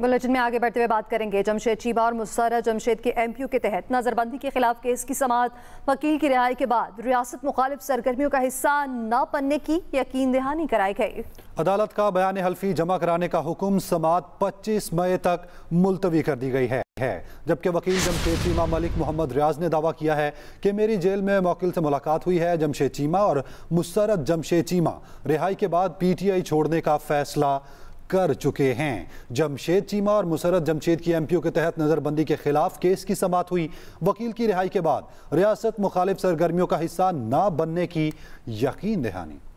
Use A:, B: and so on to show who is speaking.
A: bulletin में आगे बढ़ते हुए बात करेंगे जमशेद चीबा और मुस्तारा जमशेद के एम पी यू के तहत नज़रबंदी के खिलाफ केस की समात वकील की रिहाई के बाद रियासत मुखालिफ सरगर्मियों का हिस्सा न पन्ने की यकीन दहानी कराई गई
B: अदालत का बयान हल्फी जमा कराने का हुक्म समात 25 मई तक मुलतवी कर दी गई है है जबकि वकील जमशेद चीमा मलिक मोहम्मद रियाज ने दावा किया है कि मेरी जेल में मौकिल से मुलाकात हुई है जमशेद चीमा और मुस्रत जमशेद चीमा रिहाई के बाद पीटीआई छोड़ने का फैसला कर चुके हैं जमशेद चीमा और मुसरत जमशेद की एमपीओ के तहत नज़रबंदी के खिलाफ केस की समात हुई वकील की रिहाई के बाद रियासत मुखालिफ सरगर्मियों का हिस्सा ना बनने की यकीन दहानी